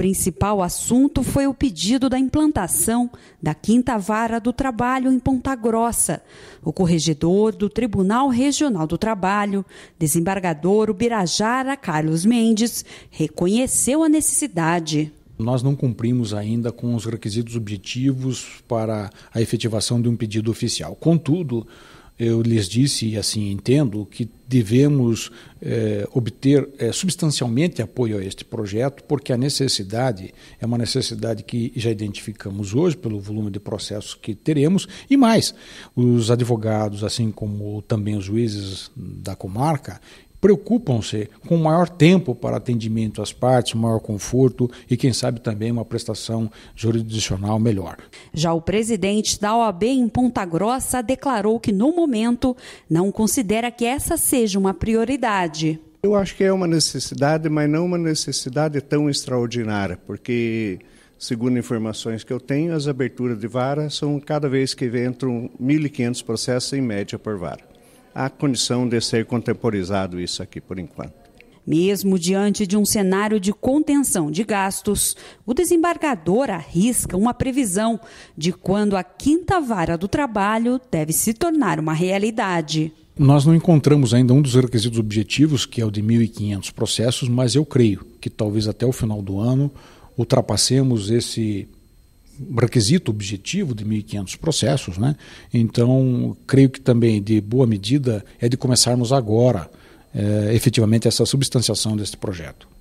principal assunto foi o pedido da implantação da Quinta Vara do Trabalho em Ponta Grossa. O corregedor do Tribunal Regional do Trabalho, desembargador Ubirajara Carlos Mendes, reconheceu a necessidade. Nós não cumprimos ainda com os requisitos objetivos para a efetivação de um pedido oficial. Contudo, eu lhes disse, e assim entendo, que devemos eh, obter eh, substancialmente apoio a este projeto, porque a necessidade é uma necessidade que já identificamos hoje pelo volume de processos que teremos, e mais, os advogados, assim como também os juízes da comarca, preocupam-se com maior tempo para atendimento às partes, maior conforto e, quem sabe, também uma prestação jurisdicional melhor. Já o presidente da OAB em Ponta Grossa declarou que, no momento, não considera que essa seja uma prioridade. Eu acho que é uma necessidade, mas não uma necessidade tão extraordinária, porque, segundo informações que eu tenho, as aberturas de vara são cada vez que entram 1.500 processos em média por vara a condição de ser contemporizado isso aqui por enquanto. Mesmo diante de um cenário de contenção de gastos, o desembargador arrisca uma previsão de quando a quinta vara do trabalho deve se tornar uma realidade. Nós não encontramos ainda um dos requisitos objetivos, que é o de 1.500 processos, mas eu creio que talvez até o final do ano ultrapassemos esse requisito objetivo de 1.500 processos, né? Então, creio que também de boa medida é de começarmos agora, é, efetivamente, essa substanciação deste projeto.